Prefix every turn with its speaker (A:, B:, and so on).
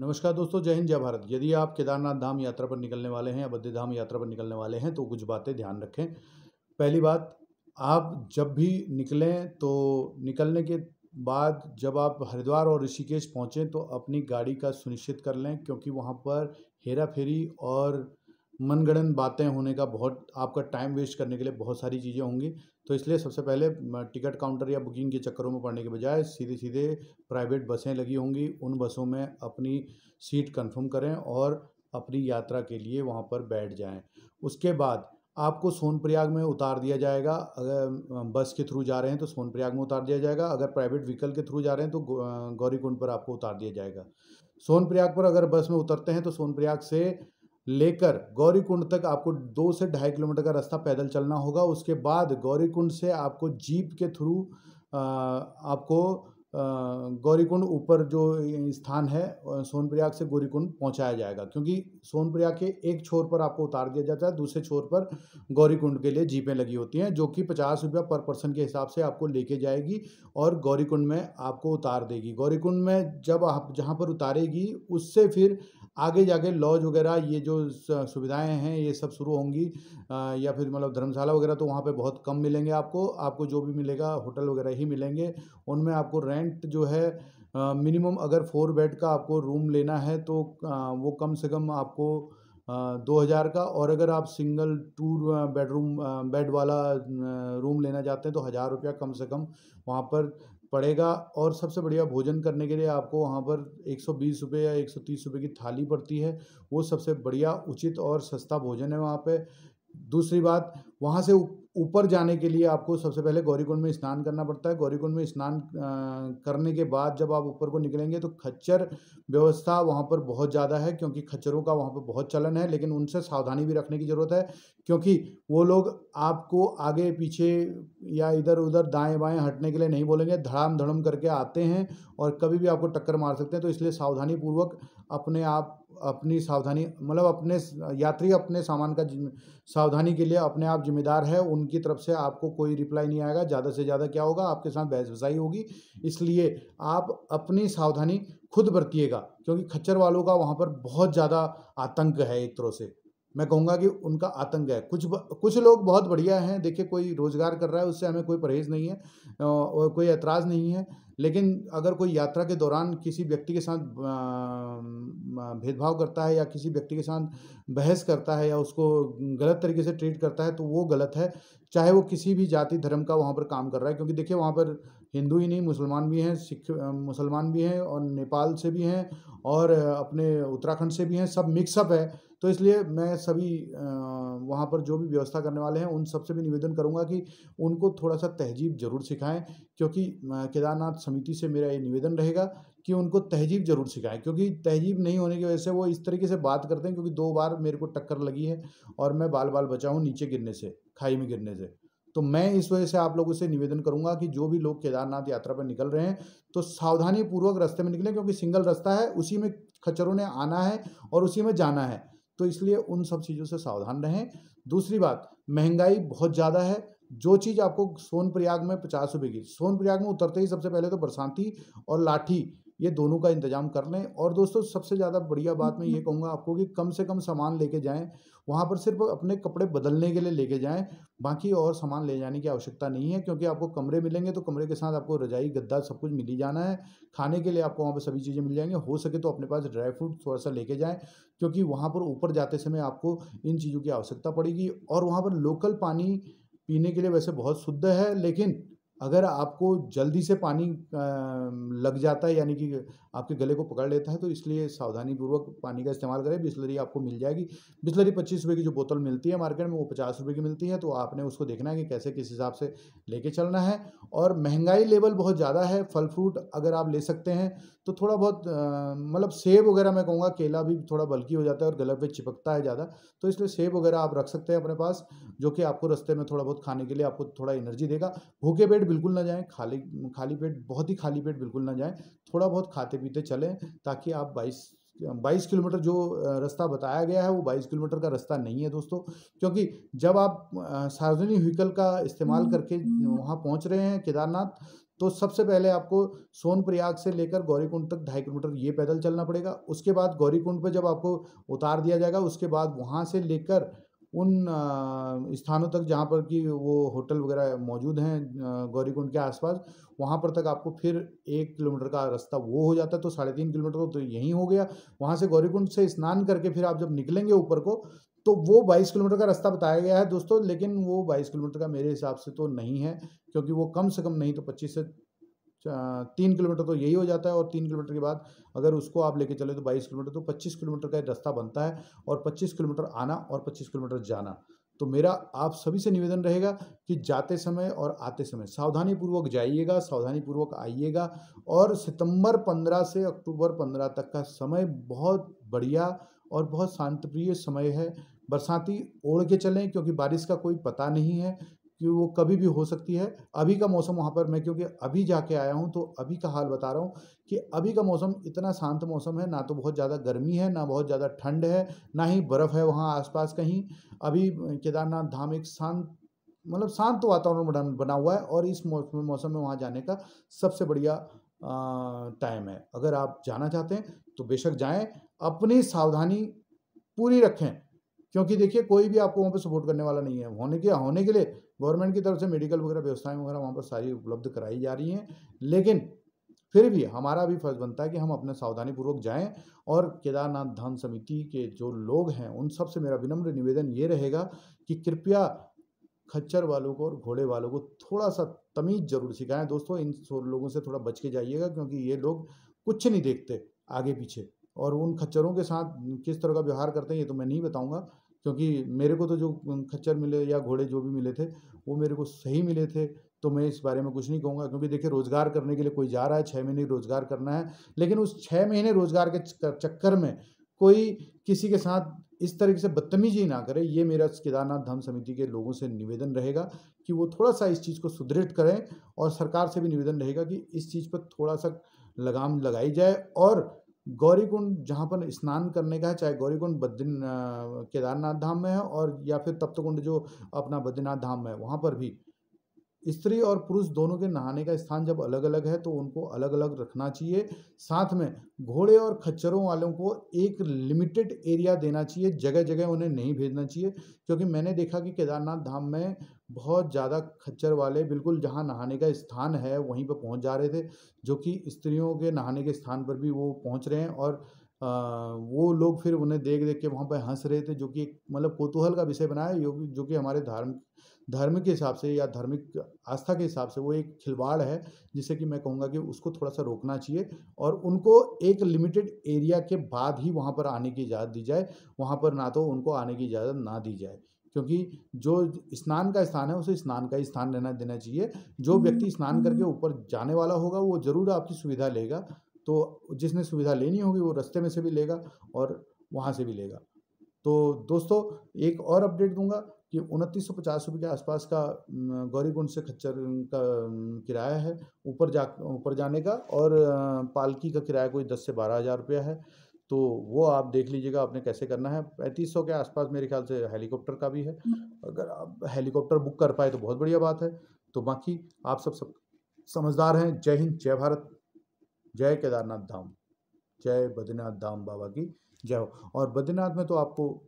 A: नमस्कार दोस्तों जय हिंद जय भारत यदि आप केदारनाथ धाम यात्रा पर निकलने वाले हैं या बद्री धाम यात्रा पर निकलने वाले हैं तो कुछ बातें ध्यान रखें पहली बात आप जब भी निकलें तो निकलने के बाद जब आप हरिद्वार और ऋषिकेश पहुँचें तो अपनी गाड़ी का सुनिश्चित कर लें क्योंकि वहाँ पर हेरा फेरी और मनगणन बातें होने का बहुत आपका टाइम वेस्ट करने के लिए बहुत सारी चीज़ें होंगी तो इसलिए सबसे पहले टिकट काउंटर या बुकिंग के चक्करों में पड़ने के बजाय सीधे सीधे प्राइवेट बसें लगी होंगी उन बसों में अपनी सीट कंफर्म करें और अपनी यात्रा के लिए वहाँ पर बैठ जाएं उसके बाद आपको सोनप्रयाग में उतार दिया जाएगा अगर बस के थ्रू जा रहे हैं तो सोनप्रयाग में उतार दिया जाएगा अगर प्राइवेट व्हीकल के थ्रू जा रहे हैं तो गौरीकुंड पर आपको उतार दिया जाएगा सोनप्रयाग पर अगर बस में उतरते हैं तो सोनप्रयाग से लेकर गौरीकुंड तक आपको दो से ढाई किलोमीटर का रास्ता पैदल चलना होगा उसके बाद गौरीकुंड से आपको जीप के थ्रू आपको गौरीकुंड ऊपर जो स्थान है सोनप्रयाग से गौरीकुंड पहुंचाया जाएगा क्योंकि सोनप्रयाग के एक छोर पर आपको उतार दिया जाता है दूसरे छोर पर गौरीकुंड के लिए जीपें लगी होती हैं जो कि पचास रुपया पर पर्सन के हिसाब से आपको लेके जाएगी और गौरीकुंड में आपको उतार देगी गौरीकुंड में जब आप जहाँ पर उतारेगी उससे फिर आगे जाके लॉज वगैरह ये जो सुविधाएं हैं ये सब शुरू होंगी या फिर मतलब धर्मशाला वगैरह तो वहाँ पे बहुत कम मिलेंगे आपको आपको जो भी मिलेगा होटल वगैरह ही मिलेंगे उनमें आपको रेंट रेंट जो है मिनिमम अगर फोर बेड का आपको रूम लेना है तो वो कम से कम आपको दो हज़ार का और अगर आप सिंगल टू बेडरूम बेड वाला रूम लेना चाहते हैं तो हज़ार रुपया कम से कम वहाँ पर पड़ेगा और सबसे बढ़िया भोजन करने के लिए आपको वहाँ पर एक सौ बीस रुपये या एक सौ तीस रुपये की थाली पड़ती है वो सबसे बढ़िया उचित और सस्ता भोजन है वहाँ पे दूसरी बात वहाँ से ऊपर जाने के लिए आपको सबसे पहले गौरीकुंड में स्नान करना पड़ता है गौरीकुंड में स्नान करने के बाद जब आप ऊपर को निकलेंगे तो खच्चर व्यवस्था वहाँ पर बहुत ज़्यादा है क्योंकि खच्चरों का वहाँ पर बहुत चलन है लेकिन उनसे सावधानी भी रखने की ज़रूरत है क्योंकि वो लोग आपको आगे पीछे या इधर उधर दाएँ बाएँ हटने के लिए नहीं बोलेंगे धड़ाम धड़म करके आते हैं और कभी भी आपको टक्कर मार सकते हैं तो इसलिए सावधानीपूर्वक अपने आप अपनी सावधानी मतलब अपने यात्री अपने सामान का सावधानी के लिए अपने आप जिम्मेदार है उनकी तरफ से आपको कोई रिप्लाई नहीं आएगा ज़्यादा से ज़्यादा क्या होगा आपके साथ बहस बसाई होगी इसलिए आप अपनी सावधानी खुद बरतिएगा क्योंकि खच्चर वालों का वहाँ पर बहुत ज़्यादा आतंक है एक तरह से मैं कहूँगा कि उनका आतंक है कुछ कुछ लोग बहुत बढ़िया हैं देखिए कोई रोज़गार कर रहा है उससे हमें कोई परहेज़ नहीं है और कोई एतराज़ नहीं है लेकिन अगर कोई यात्रा के दौरान किसी व्यक्ति के साथ भेदभाव करता है या किसी व्यक्ति के साथ बहस करता है या उसको गलत तरीके से ट्रीट करता है तो वो गलत है चाहे वो किसी भी जाति धर्म का वहाँ पर काम कर रहा है क्योंकि देखिए वहाँ पर हिंदू ही नहीं मुसलमान भी हैं सिख मुसलमान भी हैं और नेपाल से भी हैं और अपने उत्तराखंड से भी हैं सब मिक्सअप है तो इसलिए मैं सभी वहाँ पर जो भी व्यवस्था करने वाले हैं उन सबसे भी निवेदन करूँगा कि उनको थोड़ा सा तहजीब ज़रूर सिखाएं क्योंकि केदारनाथ समिति से मेरा ये निवेदन रहेगा कि उनको तहजीब ज़रूर सिखाएं क्योंकि तहजीब नहीं होने की वजह से वो इस तरीके से बात करते हैं क्योंकि दो बार मेरे को टक्कर लगी है और मैं बाल बाल बचाऊँ नीचे गिरने से खाई में गिरने से तो मैं इस वजह से आप लोगों से निवेदन करूंगा कि जो भी लोग केदारनाथ यात्रा पर निकल रहे हैं तो सावधानी पूर्वक रास्ते में निकलें क्योंकि सिंगल रास्ता है उसी में खच्चरों ने आना है और उसी में जाना है तो इसलिए उन सब चीज़ों से सावधान रहें दूसरी बात महंगाई बहुत ज़्यादा है जो चीज़ आपको सोनप्रयाग में पचास रुपये की सोनप्रयाग में उतरते ही सबसे पहले तो बरसाती और लाठी ये दोनों का इंतजाम कर लें और दोस्तों सबसे ज़्यादा बढ़िया बात मैं ये कहूँगा आपको कि कम से कम सामान लेके जाएं वहाँ पर सिर्फ अपने कपड़े बदलने के लिए लेके जाएं बाकी और सामान ले जाने की आवश्यकता नहीं है क्योंकि आपको कमरे मिलेंगे तो कमरे के साथ आपको रजाई गद्दा सब कुछ मिली जाना है खाने के लिए आपको वहाँ पर सभी चीज़ें मिल जाएंगी हो सके तो अपने पास ड्राई फ्रूट थोड़ा सा लेके जाएँ क्योंकि वहाँ पर ऊपर जाते समय आपको इन चीज़ों की आवश्यकता पड़ेगी और वहाँ पर लोकल पानी पीने के लिए वैसे बहुत शुद्ध है लेकिन अगर आपको जल्दी से पानी लग जाता है यानी कि आपके गले को पकड़ लेता है तो इसलिए सावधानी पूर्वक पानी का इस्तेमाल करें बिस्लरी आपको मिल जाएगी बिस्लरी पच्चीस रुपये की जो बोतल मिलती है मार्केट में वो पचास रुपये की मिलती है तो आपने उसको देखना है कि कैसे किस हिसाब से लेके चलना है और महंगाई लेवल बहुत ज़्यादा है फल फ्रूट अगर आप ले सकते हैं तो थोड़ा बहुत मतलब सेब वगैरह मैं कहूँगा केला भी थोड़ा बल्कि हो जाता है और गले पर चिपकता है ज़्यादा तो इसलिए सेब वगैरह आप रख सकते हैं अपने पास जो कि आपको रस्ते में थोड़ा बहुत खाने के लिए आपको थोड़ा एनर्जी देगा भूखे पेट बिल्कुल ना जाएं खाली खाली पेट बहुत ही खाली पेट बिल्कुल ना जाएं थोड़ा बहुत खाते पीते चलें ताकि आप बाईस बाईस किलोमीटर जो रास्ता बताया गया है वो बाईस किलोमीटर का रास्ता नहीं है दोस्तों क्योंकि जब आप सार्वजनिक व्हीकल का इस्तेमाल हम्म, करके हम्म। वहाँ पहुँच रहे हैं केदारनाथ तो सबसे पहले आपको सोन प्रयाग से लेकर गौरीकुंड तक ढाई किलोमीटर ये पैदल चलना पड़ेगा उसके बाद गौरीकुंड पर जब आपको उतार दिया जाएगा उसके बाद वहाँ से लेकर उन स्थानों तक जहाँ पर कि वो होटल वगैरह मौजूद हैं गौरीकुंड के आसपास वहाँ पर तक आपको फिर एक किलोमीटर का रास्ता वो हो जाता है तो साढ़े तीन किलोमीटर तो, तो यहीं हो गया वहाँ से गौरीकुंड से स्नान करके फिर आप जब निकलेंगे ऊपर को तो वो 22 किलोमीटर का रास्ता बताया गया है दोस्तों लेकिन वो 22 किलोमीटर का मेरे हिसाब से तो नहीं है क्योंकि वो कम से कम नहीं तो 25 से तीन किलोमीटर तो यही हो जाता है और तीन किलोमीटर के बाद अगर उसको आप लेके चले तो बाईस किलोमीटर तो पच्चीस किलोमीटर का रास्ता बनता है और पच्चीस किलोमीटर आना और पच्चीस किलोमीटर जाना तो मेरा आप सभी से निवेदन रहेगा कि जाते समय और आते समय सावधानीपूर्वक जाइएगा सावधानीपूर्वक आइएगा और सितंबर पंद्रह से अक्टूबर पंद्रह तक का समय बहुत बढ़िया और बहुत शांतप्रिय समय है बरसाती ओढ़ के चलें क्योंकि बारिश का कोई पता नहीं है कि वो कभी भी हो सकती है अभी का मौसम वहाँ पर मैं क्योंकि अभी जाके आया हूँ तो अभी का हाल बता रहा हूँ कि अभी का मौसम इतना शांत मौसम है ना तो बहुत ज़्यादा गर्मी है ना बहुत ज़्यादा ठंड है ना ही बर्फ़ है वहाँ आसपास कहीं अभी केदारनाथ धाम एक शांत मतलब शांत वातावरण बना हुआ है और इस मौसम में वहाँ जाने का सबसे बढ़िया टाइम है अगर आप जाना चाहते हैं तो बेशक जाएं अपनी सावधानी पूरी रखें क्योंकि देखिए कोई भी आपको वहाँ पर सपोर्ट करने वाला नहीं है होने के होने के लिए गवर्नमेंट की तरफ से मेडिकल वगैरह व्यवस्थाएं वगैरह वहाँ पर सारी उपलब्ध कराई जा रही हैं लेकिन फिर भी हमारा भी फर्ज बनता है कि हम अपने सावधानी पूर्वक जाएं और केदारनाथ धाम समिति के जो लोग हैं उन सब से मेरा विनम्र निवेदन ये रहेगा कि कृपया खच्चर वालों को और घोड़े वालों को थोड़ा सा तमीज़ जरूर सिखाएं दोस्तों इन लोगों से थोड़ा बच के जाइएगा क्योंकि ये लोग कुछ नहीं देखते आगे पीछे और उन खच्चरों के साथ किस तरह का व्यवहार करते हैं ये तो मैं नहीं बताऊँगा क्योंकि मेरे को तो जो खच्चर मिले या घोड़े जो भी मिले थे वो मेरे को सही मिले थे तो मैं इस बारे में कुछ नहीं कहूँगा क्योंकि देखिए रोज़गार करने के लिए कोई जा रहा है छः महीने रोज़गार करना है लेकिन उस छः महीने रोज़गार के चक्कर में कोई किसी के साथ इस तरीके से बदतमीजी ना करे ये मेरा केदारनाथ धाम समिति के लोगों से निवेदन रहेगा कि वो थोड़ा सा इस चीज़ को सुदृढ़ करें और सरकार से भी निवेदन रहेगा कि इस चीज़ पर थोड़ा सा लगाम लगाई जाए और गौरीकुंड जहाँ पर स्नान करने का है चाहे गौरीकुंड बद्री केदारनाथ धाम में है और या फिर तप्तकुंड जो अपना बद्रीनाथ धाम में है वहाँ पर भी स्त्री और पुरुष दोनों के नहाने का स्थान जब अलग अलग है तो उनको अलग अलग रखना चाहिए साथ में घोड़े और खच्चरों वालों को एक लिमिटेड एरिया देना चाहिए जगह जगह उन्हें नहीं भेजना चाहिए क्योंकि मैंने देखा कि केदारनाथ धाम में बहुत ज़्यादा खच्चर वाले बिल्कुल जहाँ नहाने का स्थान है वहीं पर पहुँच जा रहे थे जो कि स्त्रियों के नहाने के स्थान पर भी वो पहुँच रहे हैं और आ, वो लोग फिर उन्हें देख देख के वहाँ पर हंस रहे थे जो कि एक मतलब कौतूहल का विषय बनाया है जो कि हमारे धर्म धर्म के हिसाब से या धार्मिक आस्था के हिसाब से वो एक खिलवाड़ है जिसे कि मैं कहूँगा कि उसको थोड़ा सा रोकना चाहिए और उनको एक लिमिटेड एरिया के बाद ही वहाँ पर आने की इजाज़त दी जाए वहाँ पर ना तो उनको आने की इजाज़त ना दी जाए क्योंकि जो स्नान का स्थान है उसे स्नान का ही स्थान रहना देना चाहिए जो हम्म। व्यक्ति स्नान हम्म। करके ऊपर जाने वाला होगा वो ज़रूर आपकी सुविधा लेगा तो जिसने सुविधा लेनी होगी वो रास्ते में से भी लेगा और वहाँ से भी लेगा तो दोस्तों एक और अपडेट दूंगा कि उनतीस सौ पचास रुपये के आसपास का गौरीकुंड से खच्चर का किराया है ऊपर जा ऊपर जाने का और पालकी का किराया कोई दस से बारह हज़ार रुपया है तो वो आप देख लीजिएगा आपने कैसे करना है पैंतीस सौ के आसपास मेरे ख्याल से हेलीकॉप्टर का भी है हम्म। अगर आप हेलीकॉप्टर बुक कर पाए तो बहुत बढ़िया बात है तो बाकी आप सब सब समझदार हैं जय हिंद जय भारत जय केदारनाथ धाम जय बद्रीनाथ धाम बाबा की जय हो और बद्रीनाथ में तो आपको